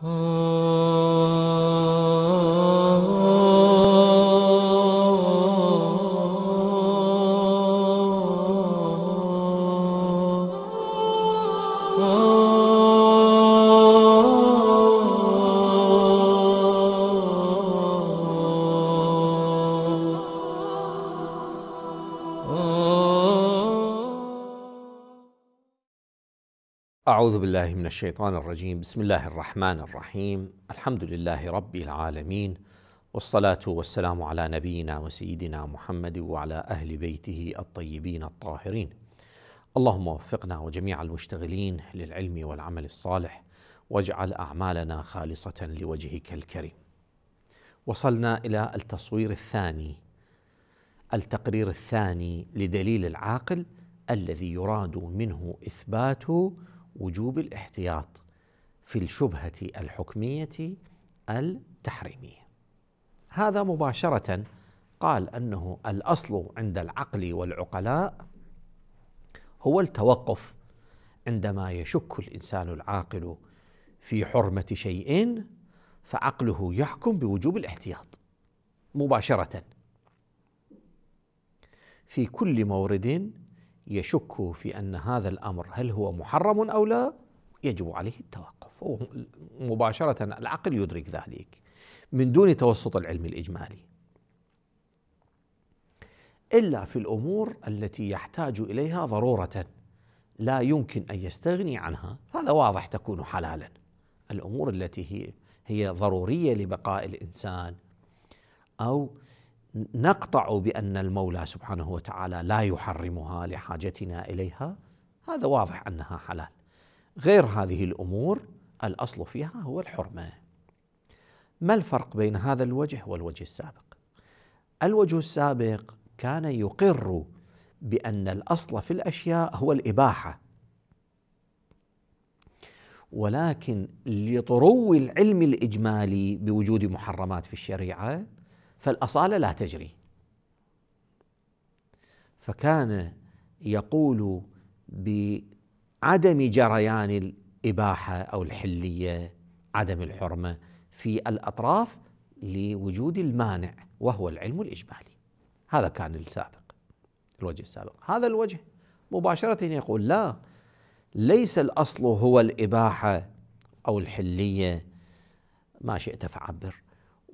哦。أعوذ بالله من الشيطان الرجيم بسم الله الرحمن الرحيم الحمد لله رب العالمين والصلاة والسلام على نبينا وسيدنا محمد وعلى أهل بيته الطيبين الطاهرين اللهم وفقنا وجميع المشتغلين للعلم والعمل الصالح واجعل أعمالنا خالصة لوجهك الكريم وصلنا إلى التصوير الثاني التقرير الثاني لدليل العاقل الذي يراد منه إثبات وجوب الاحتياط في الشبهة الحكمية التحريمية. هذا مباشرة قال انه الاصل عند العقل والعقلاء هو التوقف عندما يشك الانسان العاقل في حرمة شيء فعقله يحكم بوجوب الاحتياط مباشرة في كل مورد يشك في أن هذا الأمر هل هو محرم أو لا يجب عليه التوقف مباشرة العقل يدرك ذلك من دون توسط العلم الإجمالي إلا في الأمور التي يحتاج إليها ضرورة لا يمكن أن يستغني عنها هذا واضح تكون حلالا الأمور التي هي هي ضرورية لبقاء الإنسان أو نقطع بان المولى سبحانه وتعالى لا يحرمها لحاجتنا اليها هذا واضح انها حلال غير هذه الامور الاصل فيها هو الحرمه ما الفرق بين هذا الوجه والوجه السابق الوجه السابق كان يقر بان الاصل في الاشياء هو الاباحه ولكن لطرو العلم الاجمالي بوجود محرمات في الشريعه فالاصاله لا تجري فكان يقول بعدم جريان الاباحه او الحليه عدم الحرمه في الاطراف لوجود المانع وهو العلم الاجمالي هذا كان السابق الوجه السابق هذا الوجه مباشره يقول لا ليس الاصل هو الاباحه او الحليه ما شئت فعبر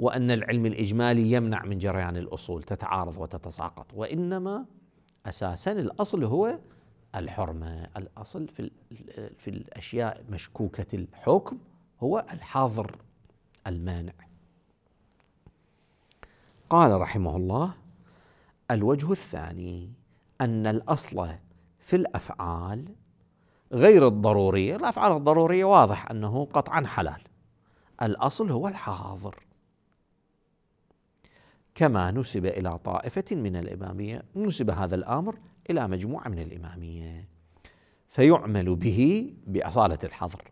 وأن العلم الإجمالي يمنع من جريان الأصول تتعارض وتتساقط وإنما أساسا الأصل هو الحرمة الأصل في, في الأشياء مشكوكة الحكم هو الحاضر المانع قال رحمه الله الوجه الثاني أن الأصل في الأفعال غير الضرورية الأفعال الضرورية واضح أنه قطعا حلال الأصل هو الحاضر كما نسب إلى طائفة من الإمامية نسب هذا الأمر إلى مجموعة من الإمامية فيعمل به بأصالة الحظر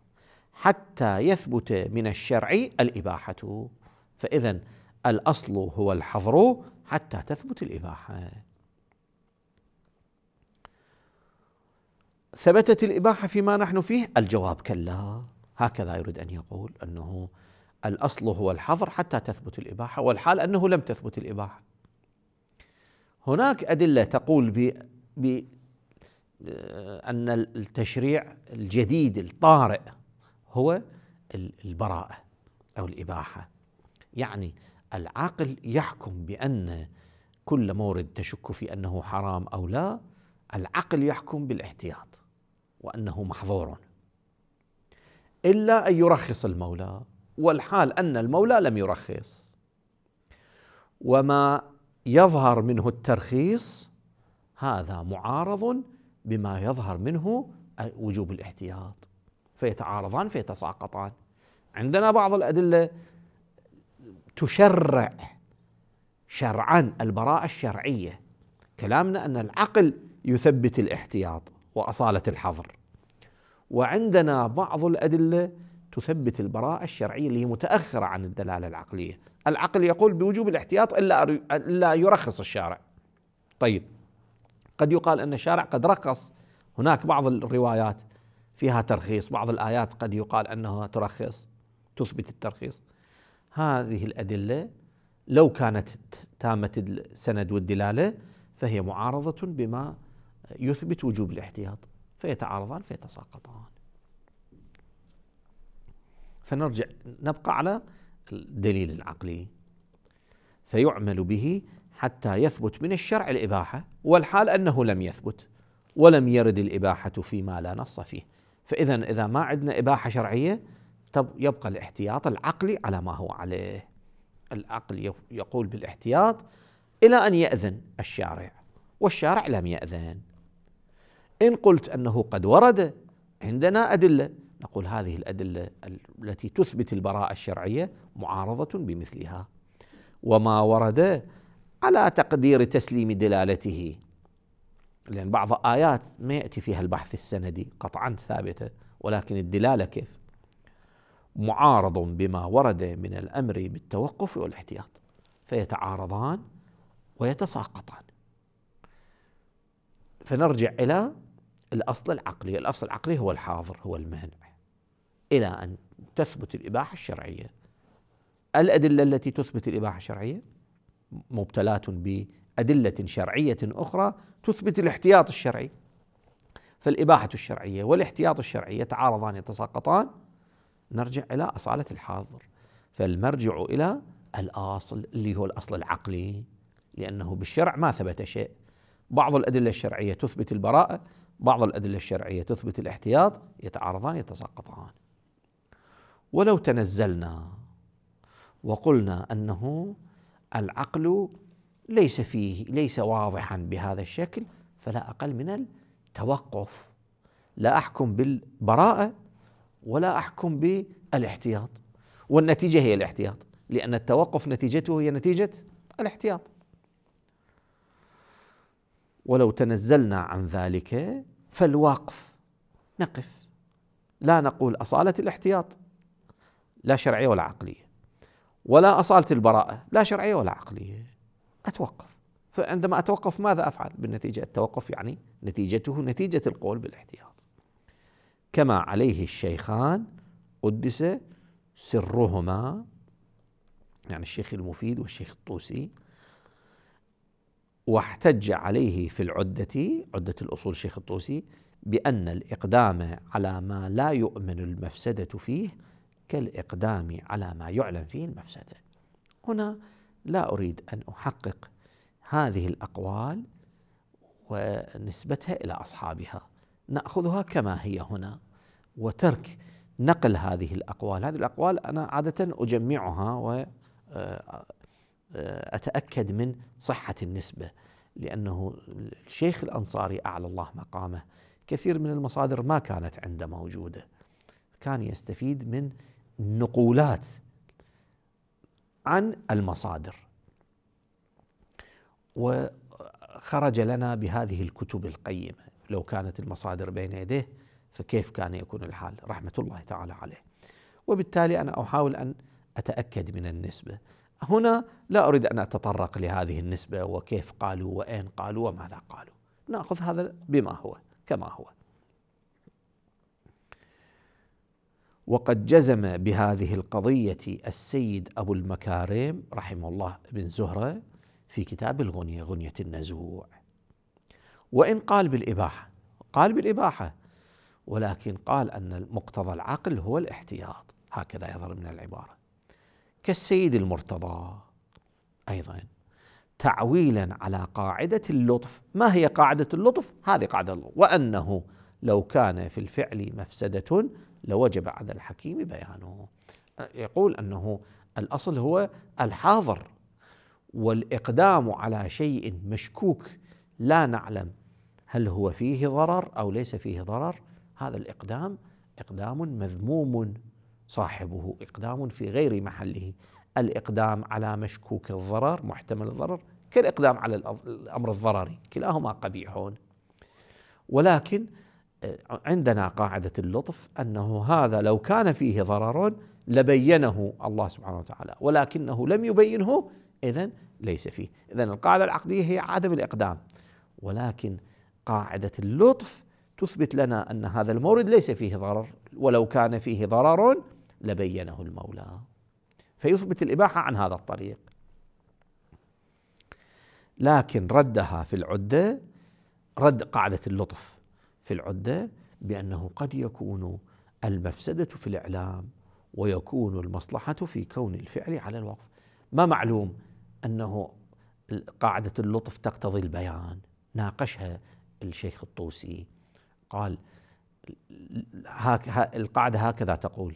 حتى يثبت من الشرع الإباحة فإذا الأصل هو الحظر حتى تثبت الإباحة ثبتت الإباحة فيما نحن فيه الجواب كلا هكذا يريد أن يقول أنه الأصل هو الحظر حتى تثبت الإباحة والحال أنه لم تثبت الإباحة هناك أدلة تقول ب أن التشريع الجديد الطارئ هو البراءة أو الإباحة يعني العقل يحكم بأن كل مورد تشك في أنه حرام أو لا العقل يحكم بالاحتياط وأنه محظور إلا أن يرخص المولى والحال أن المولى لم يرخص وما يظهر منه الترخيص هذا معارض بما يظهر منه وجوب الاحتياط فيتعارضان فيتساقطان عندنا بعض الأدلة تشرع شرعا البراءة الشرعية كلامنا أن العقل يثبت الاحتياط وأصالة الحظر وعندنا بعض الأدلة تثبت البراءة الشرعية اللي هي متأخرة عن الدلالة العقلية العقل يقول بوجوب الاحتياط إلا, إلا يرخص الشارع طيب قد يقال أن الشارع قد رخص هناك بعض الروايات فيها ترخيص بعض الآيات قد يقال أنها ترخص تثبت الترخيص هذه الأدلة لو كانت تامة السند والدلالة فهي معارضة بما يثبت وجوب الاحتياط فيتعارضان فيتساقطان فنرجع نبقى على الدليل العقلي فيعمل به حتى يثبت من الشرع الإباحة والحال أنه لم يثبت ولم يرد الإباحة فيما لا نص فيه فإذا إذا ما عندنا إباحة شرعية يبقى الاحتياط العقلي على ما هو عليه العقل يقول بالاحتياط إلى أن يأذن الشارع والشارع لم يأذن إن قلت أنه قد ورد عندنا أدلة نقول هذه الأدلة التي تثبت البراءة الشرعية معارضة بمثلها وما ورد على تقدير تسليم دلالته لأن بعض آيات ما يأتي فيها البحث السندي قطعا ثابتة ولكن الدلالة كيف معارض بما ورد من الأمر بالتوقف والاحتياط فيتعارضان ويتساقطان فنرجع إلى الأصل العقلي الأصل العقلي هو الحاضر هو المانع إلى أن تثبت الإباحة الشرعية الأدلة التي تثبت الإباحة الشرعية مبتلاة بأدلة شرعية أخرى تثبت الاحتياط الشرعي فالإباحة الشرعية والاحتياط الشرعي يتعارضان يتساقطان نرجع إلى أصالة الحاضر فالمرجع إلى الأصل اللي هو الأصل العقلي لأنه بالشرع ما ثبت شيء بعض الأدلة الشرعية تثبت البراءة بعض الأدلة الشرعية تثبت الاحتياط يتعارضان يتساقطان ولو تنزلنا وقلنا انه العقل ليس فيه ليس واضحا بهذا الشكل فلا اقل من التوقف لا احكم بالبراءه ولا احكم بالاحتياط والنتيجه هي الاحتياط لان التوقف نتيجته هي نتيجه الاحتياط ولو تنزلنا عن ذلك فالواقف نقف لا نقول اصاله الاحتياط لا شرعية ولا عقلية ولا أصالة البراءة لا شرعية ولا عقلية أتوقف فعندما أتوقف ماذا أفعل بالنتيجة التوقف يعني نتيجته نتيجة القول بالاحتياط كما عليه الشيخان قدس سرهما يعني الشيخ المفيد والشيخ الطوسي واحتج عليه في العدة عدة الأصول الشيخ الطوسي بأن الإقدام على ما لا يؤمن المفسدة فيه كالإقدام على ما يعلن فيه المفسدة هنا لا أريد أن أحقق هذه الأقوال ونسبتها إلى أصحابها نأخذها كما هي هنا وترك نقل هذه الأقوال هذه الأقوال أنا عادة أجمعها و آه، آه، أتأكد من صحة النسبة لأنه الشيخ الأنصاري أعلى الله مقامه كثير من المصادر ما كانت عنده موجودة كان يستفيد من نقولات عن المصادر وخرج لنا بهذه الكتب القيمه لو كانت المصادر بين يديه فكيف كان يكون الحال رحمه الله تعالى عليه وبالتالي انا احاول ان اتاكد من النسبه هنا لا اريد ان اتطرق لهذه النسبه وكيف قالوا واين قالوا وماذا قالوا ناخذ هذا بما هو كما هو وقد جزم بهذه القضية السيد أبو المكارم رحمه الله بن زهرة في كتاب الغنية غنية النزوع وإن قال بالإباحة قال بالإباحة ولكن قال أن مقتضى العقل هو الاحتياط هكذا يظهر من العبارة كالسيد المرتضى أيضا تعويلا على قاعدة اللطف ما هي قاعدة اللطف؟ هذه قاعدة اللطف وأنه لو كان في الفعل مفسدة لوجب على الحكيم بيانه يقول أنه الأصل هو الحاضر والإقدام على شيء مشكوك لا نعلم هل هو فيه ضرر أو ليس فيه ضرر هذا الإقدام إقدام مذموم صاحبه إقدام في غير محله الإقدام على مشكوك الضرر محتمل الضرر كالإقدام على الأمر الضرري كلاهما قبيحون ولكن عندنا قاعدة اللطف أنه هذا لو كان فيه ضرر لبينه الله سبحانه وتعالى ولكنه لم يبينه إذا ليس فيه إذا القاعدة العقدية هي عدم الإقدام ولكن قاعدة اللطف تثبت لنا أن هذا المورد ليس فيه ضرر ولو كان فيه ضرر لبينه المولى فيثبت الإباحة عن هذا الطريق لكن ردها في العدة رد قاعدة اللطف في العدة بأنه قد يكون المفسدة في الإعلام ويكون المصلحة في كون الفعل على الوقف ما معلوم أنه قاعدة اللطف تقتضي البيان ناقشها الشيخ الطوسي قال هك القاعدة هكذا تقول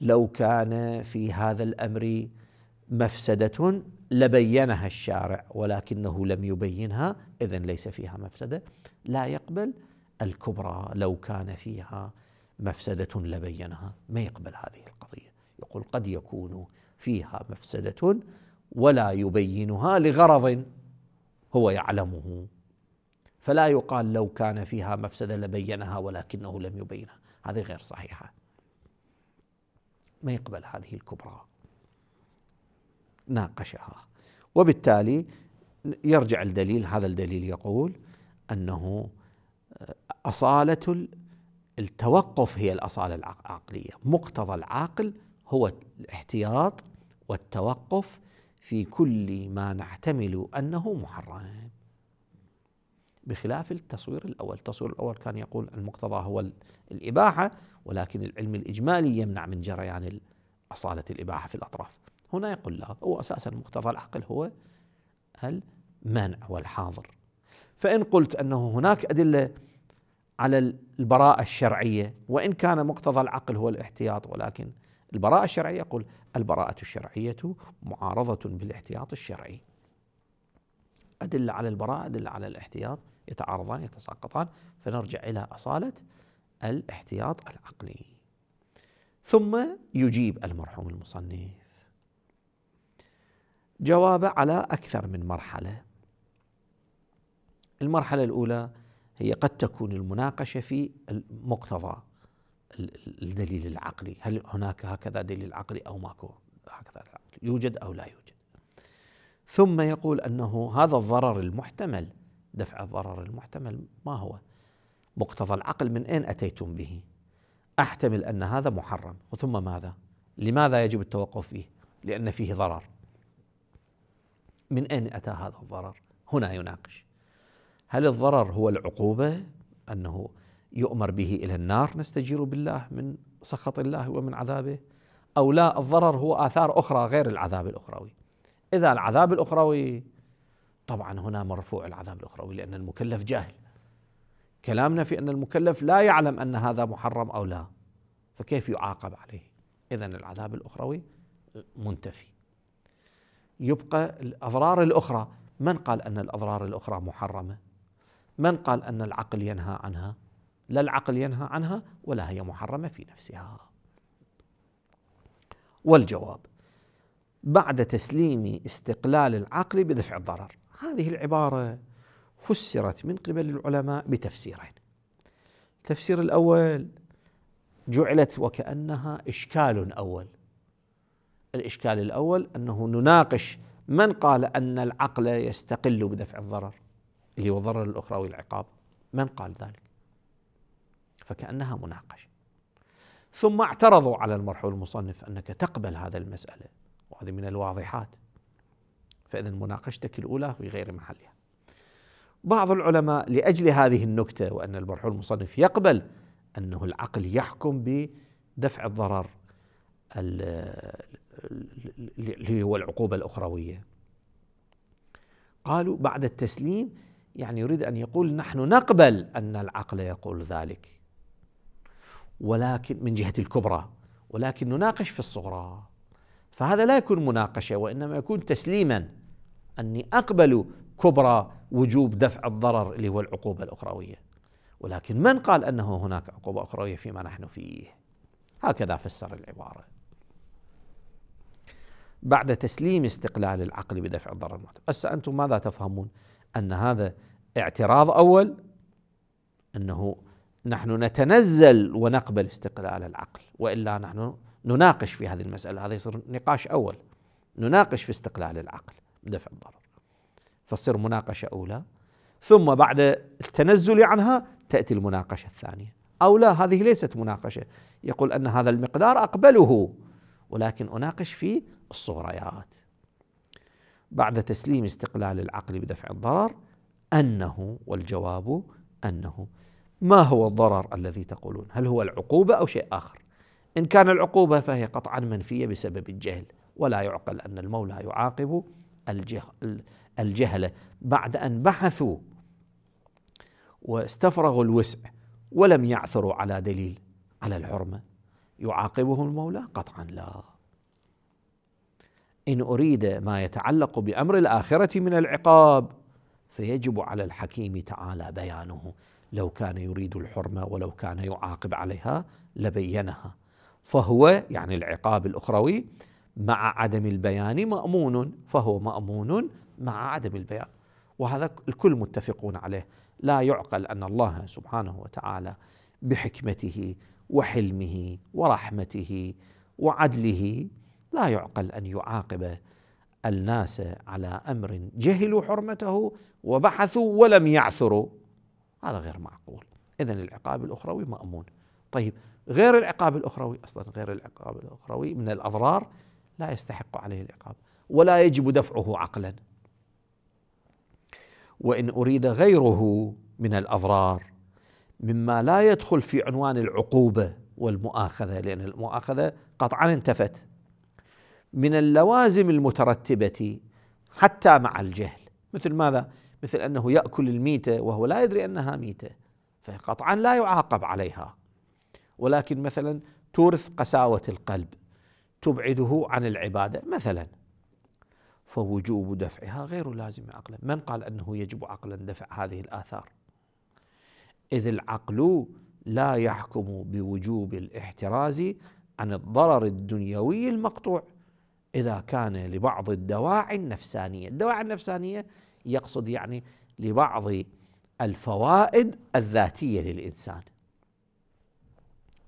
لو كان في هذا الأمر مفسدة لبينها الشارع ولكنه لم يبينها إذن ليس فيها مفسدة لا يقبل الكبرى لو كان فيها مفسدة لبينها ما يقبل هذه القضية يقول قد يكون فيها مفسدة ولا يبينها لغرض هو يعلمه فلا يقال لو كان فيها مفسدة لبينها ولكنه لم يبينها هذه غير صحيحة ما يقبل هذه الكبرى ناقشها وبالتالي يرجع الدليل هذا الدليل يقول أنه أصالة التوقف هي الأصالة العقلية مقتضى العاقل هو الاحتياط والتوقف في كل ما نحتمل أنه محرم بخلاف التصوير الأول التصوير الأول كان يقول المقتضى هو الإباحة ولكن العلم الإجمالي يمنع من جريان أصالة الإباحة في الأطراف هنا يقول لا هو أساسا مقتضى العقل هو المنع والحاضر فإن قلت أنه هناك أدلة على البراءة الشرعية وإن كان مقتضى العقل هو الاحتياط ولكن البراءة الشرعية يقول البراءة الشرعية معارضة بالاحتياط الشرعي أدلة على البراءة أدلة على الاحتياط يتعارضان يتساقطان فنرجع إلى أصالة الاحتياط العقلي ثم يجيب المرحوم المصنف جواب على أكثر من مرحلة المرحلة الأولى هي قد تكون المناقشة في مقتضى الدليل العقلي هل هناك هكذا دليل عقلي أو ماكو هكذا العقلي يوجد أو لا يوجد ثم يقول أنه هذا الضرر المحتمل دفع الضرر المحتمل ما هو مقتضى العقل من أين أتيتم به أحتمل أن هذا محرم ثم ماذا لماذا يجب التوقف فيه لأن فيه ضرر من أين أتى هذا الضرر هنا يناقش هل الضرر هو العقوبه انه يؤمر به الى النار نستجير بالله من سخط الله ومن عذابه او لا الضرر هو اثار اخرى غير العذاب الاخروي اذا العذاب الاخروي طبعا هنا مرفوع العذاب الاخروي لان المكلف جاهل كلامنا في ان المكلف لا يعلم ان هذا محرم او لا فكيف يعاقب عليه اذا العذاب الاخروي منتفي يبقى الاضرار الاخرى من قال ان الاضرار الاخرى محرمه من قال أن العقل ينهى عنها لا العقل ينهى عنها ولا هي محرمة في نفسها والجواب بعد تسليم استقلال العقل بدفع الضرر هذه العبارة فسرت من قبل العلماء بتفسيرين التفسير الأول جعلت وكأنها إشكال أول الإشكال الأول أنه نناقش من قال أن العقل يستقل بدفع الضرر اللي هو ضرر الأخروي العقاب من قال ذلك فكأنها مناقشة ثم اعترضوا على المرحوم المصنف أنك تقبل هذا المسألة وهذه من الواضحات فإذا مناقشتك الأولى في غير محلها بعض العلماء لأجل هذه النكتة وأن المرحوم المصنف يقبل أنه العقل يحكم بدفع الضرر اللي هو العقوبة الأخروية قالوا بعد التسليم يعني يريد ان يقول نحن نقبل ان العقل يقول ذلك ولكن من جهه الكبرى ولكن نناقش في الصغرى فهذا لا يكون مناقشه وانما يكون تسليما اني اقبل كبرى وجوب دفع الضرر اللي هو العقوبه الاخرويه ولكن من قال انه هناك عقوبه اخرويه فيما نحن فيه هكذا فسر العباره بعد تسليم استقلال العقل بدفع الضرر المحتمل هسه انتم ماذا تفهمون ان هذا اعتراض اول انه نحن نتنزل ونقبل استقلال العقل والا نحن نناقش في هذه المساله هذا يصير نقاش اول نناقش في استقلال العقل دفع الضرر فتصير مناقشه اولى ثم بعد التنزل عنها تاتي المناقشه الثانيه او لا هذه ليست مناقشه يقول ان هذا المقدار اقبله ولكن اناقش في الصغريات بعد تسليم استقلال العقل بدفع الضرر انه والجواب انه ما هو الضرر الذي تقولون؟ هل هو العقوبه او شيء اخر؟ ان كان العقوبه فهي قطعا منفيه بسبب الجهل ولا يعقل ان المولى يعاقب الجهله بعد ان بحثوا واستفرغوا الوسع ولم يعثروا على دليل على الحرمه يعاقبهم المولى قطعا لا إن أريد ما يتعلق بأمر الآخرة من العقاب فيجب على الحكيم تعالى بيانه لو كان يريد الحرمة ولو كان يعاقب عليها لبينها فهو يعني العقاب الأخروي مع عدم البيان مأمون فهو مأمون مع عدم البيان وهذا الكل متفقون عليه لا يعقل أن الله سبحانه وتعالى بحكمته وحلمه ورحمته وعدله لا يعقل ان يعاقب الناس على امر جهلوا حرمته وبحثوا ولم يعثروا هذا غير معقول اذا العقاب الاخروي مامون طيب غير العقاب الاخروي اصلا غير العقاب الاخروي من الاضرار لا يستحق عليه العقاب ولا يجب دفعه عقلا وان اريد غيره من الاضرار مما لا يدخل في عنوان العقوبه والمؤاخذه لان المؤاخذه قطعا انتفت من اللوازم المترتبة حتى مع الجهل مثل ماذا؟ مثل أنه يأكل الميتة وهو لا يدري أنها ميتة فقطعا لا يعاقب عليها ولكن مثلا تورث قساوة القلب تبعده عن العبادة مثلا فوجوب دفعها غير لازم عقلا من قال أنه يجب عقلا دفع هذه الآثار إذ العقل لا يحكم بوجوب الاحتراز عن الضرر الدنيوي المقطوع إذا كان لبعض الدواعي النفسانية الدواعي النفسانية يقصد يعني لبعض الفوائد الذاتية للإنسان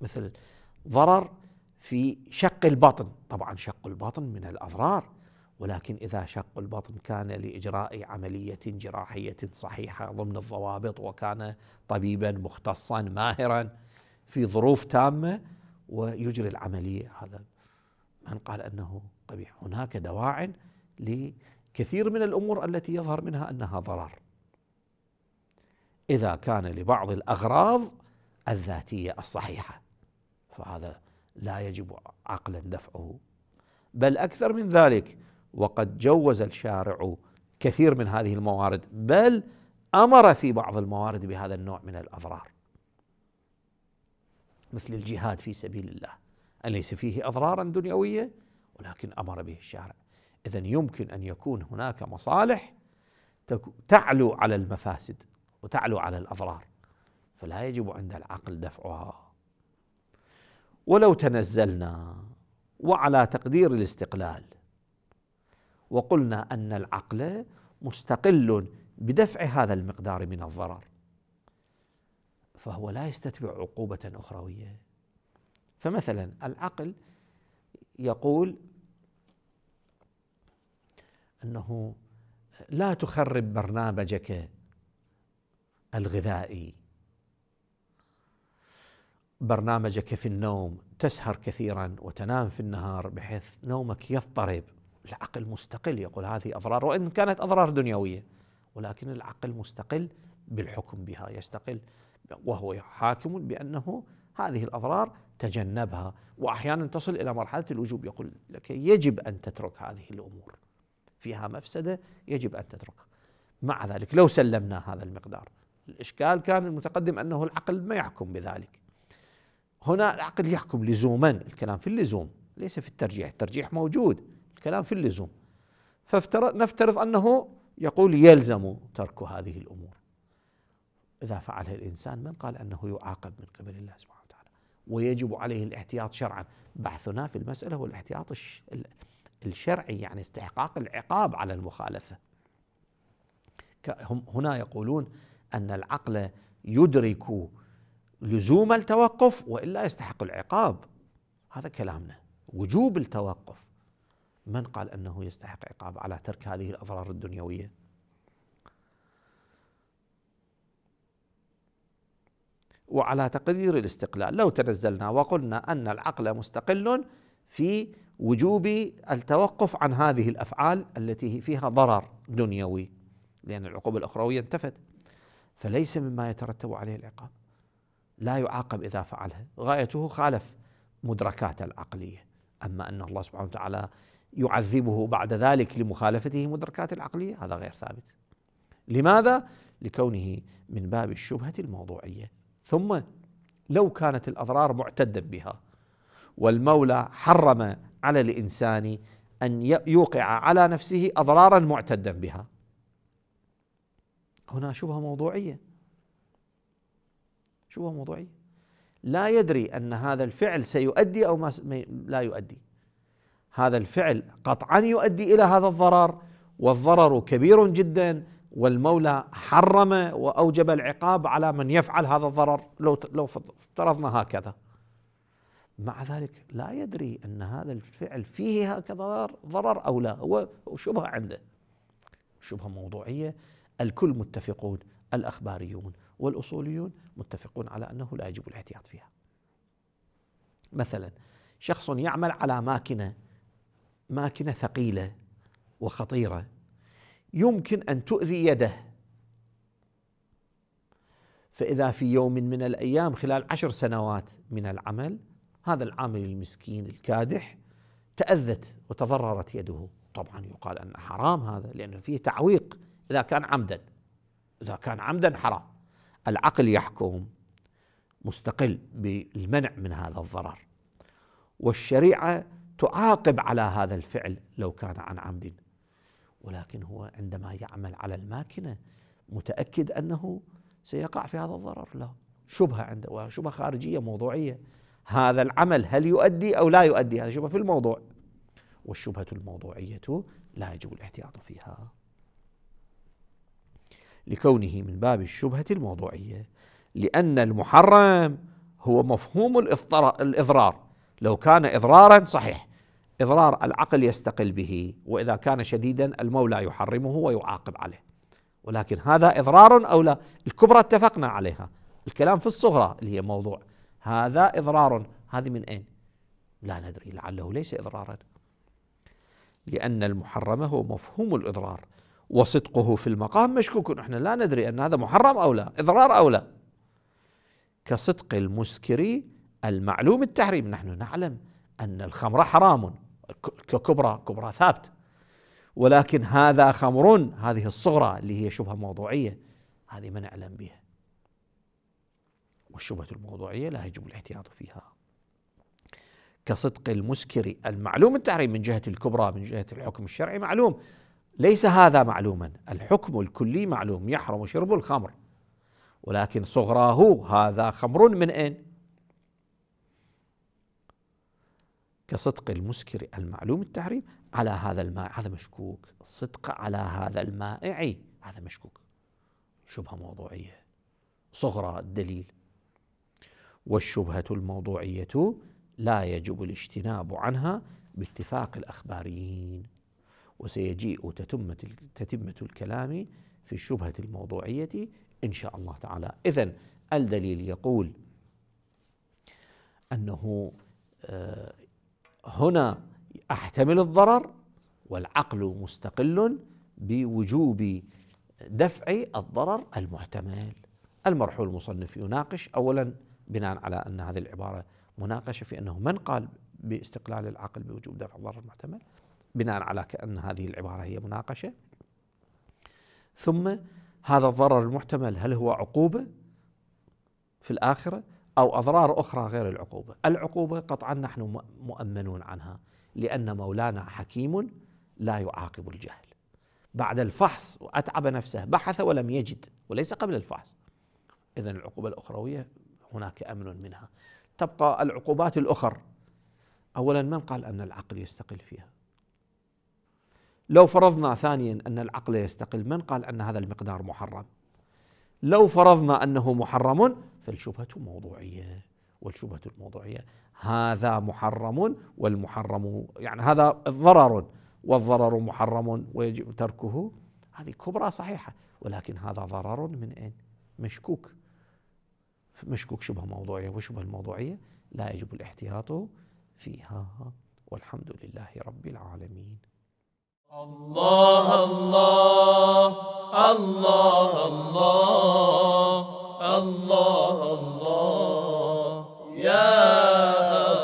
مثل ضرر في شق البطن طبعا شق البطن من الأضرار ولكن إذا شق البطن كان لإجراء عملية جراحية صحيحة ضمن الضوابط وكان طبيبا مختصا ماهرا في ظروف تامة ويجري العملية هذا من قال انه قبيح هناك دواع لكثير من الامور التي يظهر منها انها ضرر اذا كان لبعض الاغراض الذاتيه الصحيحه فهذا لا يجب عقلا دفعه بل اكثر من ذلك وقد جوز الشارع كثير من هذه الموارد بل امر في بعض الموارد بهذا النوع من الاضرار مثل الجهاد في سبيل الله أليس فيه أضرارا دنيوية ولكن أمر به الشارع إذا يمكن أن يكون هناك مصالح تعلو على المفاسد وتعلو على الأضرار فلا يجب عند العقل دفعها ولو تنزلنا وعلى تقدير الاستقلال وقلنا ان العقل مستقل بدفع هذا المقدار من الضرر فهو لا يستتبع عقوبه اخرويه فمثلا العقل يقول انه لا تخرب برنامجك الغذائي برنامجك في النوم تسهر كثيرا وتنام في النهار بحيث نومك يضطرب العقل مستقل يقول هذه اضرار وان كانت اضرار دنيويه ولكن العقل مستقل بالحكم بها يستقل وهو حاكم بانه هذه الأضرار تجنبها وأحيانا تصل إلى مرحلة الوجوب يقول لك يجب أن تترك هذه الأمور فيها مفسدة يجب أن تتركها مع ذلك لو سلمنا هذا المقدار الإشكال كان المتقدم أنه العقل ما يحكم بذلك هنا العقل يحكم لزوما الكلام في اللزوم ليس في الترجيح الترجيح موجود الكلام في اللزوم فافترض نفترض أنه يقول يلزم ترك هذه الأمور إذا فعلها الإنسان من قال أنه يعاقب من قبل الله سبحانه ويجب عليه الاحتياط شرعا بحثنا في المسألة هو الاحتياط الشرعي يعني استحقاق العقاب على المخالفة هنا يقولون أن العقل يدرك لزوم التوقف وإلا يستحق العقاب هذا كلامنا وجوب التوقف من قال أنه يستحق عقاب على ترك هذه الأضرار الدنيوية وعلى تقدير الاستقلال لو تنزلنا وقلنا ان العقل مستقل في وجوب التوقف عن هذه الافعال التي فيها ضرر دنيوي لان العقوبه الاخرويه انتفت فليس مما يترتب عليه العقاب لا يعاقب اذا فعلها غايته خالف مدركاته العقليه اما ان الله سبحانه وتعالى يعذبه بعد ذلك لمخالفته مدركات العقليه هذا غير ثابت لماذا لكونه من باب الشبهه الموضوعيه ثم لو كانت الاضرار معتدا بها والمولى حرم على الانسان ان يوقع على نفسه اضرارا معتدا بها هنا شبهه موضوعيه شبهه موضوعيه لا يدري ان هذا الفعل سيؤدي او ما لا يؤدي هذا الفعل قطعا يؤدي الى هذا الضرر والضرر كبير جدا والمولى حرم واوجب العقاب على من يفعل هذا الضرر لو لو افترضنا هكذا مع ذلك لا يدري ان هذا الفعل فيه هكذا ضرر او لا هو شبهه عنده شبهه موضوعيه الكل متفقون الاخباريون والاصوليون متفقون على انه لا يجب الاحتياط فيها مثلا شخص يعمل على ماكنه ماكنه ثقيله وخطيره يمكن ان تؤذي يده فاذا في يوم من الايام خلال عشر سنوات من العمل هذا العامل المسكين الكادح تاذت وتضررت يده طبعا يقال ان حرام هذا لانه فيه تعويق اذا كان عمدا اذا كان عمدا حرام العقل يحكم مستقل بالمنع من هذا الضرر والشريعه تعاقب على هذا الفعل لو كان عن عمد ولكن هو عندما يعمل على الماكنة متأكد أنه سيقع في هذا الضرر لا شبهة عنده وشبهة خارجية موضوعية هذا العمل هل يؤدي أو لا يؤدي هذا شبهة في الموضوع والشبهة الموضوعية لا يجب الاحتياط فيها لكونه من باب الشبهة الموضوعية لأن المحرم هو مفهوم الإضرار لو كان إضرارا صحيح اضرار العقل يستقل به واذا كان شديدا المولى يحرمه ويعاقب عليه ولكن هذا اضرار او لا الكبرى اتفقنا عليها الكلام في الصغرى اللي هي موضوع هذا اضرار هذه من اين لا ندري لعله ليس اضرارا لان المحرم هو مفهوم الاضرار وصدقه في المقام مشكوك احنا لا ندري ان هذا محرم او لا اضرار او لا كصدق المسكر المعلوم التحريم نحن نعلم ان الخمر حرام ككبرى كبرى ثابت ولكن هذا خمر هذه الصغرى اللي هي شبهة موضوعية هذه ما نعلم بها والشبهة الموضوعية لا يجب الاحتياط فيها كصدق المسكر المعلوم التحريم من جهة الكبرى من جهة الحكم الشرعي معلوم ليس هذا معلوما الحكم الكلي معلوم يحرم شرب الخمر ولكن صغراه هذا خمر من أين كصدق المسكر المعلوم التحريم على هذا الماء هذا مشكوك الصدق على هذا المائع إيه، هذا مشكوك شبهة موضوعية صغرى الدليل والشبهة الموضوعية لا يجب الاجتناب عنها باتفاق الأخباريين وسيجيء تتمة تتمة الكلام في الشبهة الموضوعية إن شاء الله تعالى إذا الدليل يقول أنه آه، هنا احتمل الضرر والعقل مستقل بوجوب دفع الضرر المحتمل المرحوم المصنف يناقش اولا بناء على ان هذه العباره مناقشه في انه من قال باستقلال العقل بوجوب دفع الضرر المحتمل بناء على كأن هذه العبارة هي مناقشة ثم هذا الضرر المحتمل هل هو عقوبة في الآخرة أو أضرار أخرى غير العقوبة العقوبة قطعا نحن مؤمنون عنها لأن مولانا حكيم لا يعاقب الجهل بعد الفحص وأتعب نفسه بحث ولم يجد وليس قبل الفحص إذا العقوبة الأخروية هناك أمن منها تبقى العقوبات الأخر أولا من قال أن العقل يستقل فيها لو فرضنا ثانيا أن العقل يستقل من قال أن هذا المقدار محرم لو فرضنا أنه محرم فالشبهة موضوعية والشبهة الموضوعية هذا محرم والمحرم يعني هذا ضرر والضرر محرم ويجب تركه هذه كبرى صحيحة ولكن هذا ضرر من أين؟ مشكوك مشكوك شبه موضوعية وشبه الموضوعية لا يجب الاحتياط فيها والحمد لله رب العالمين الله الله الله الله, الله الله الله يا الله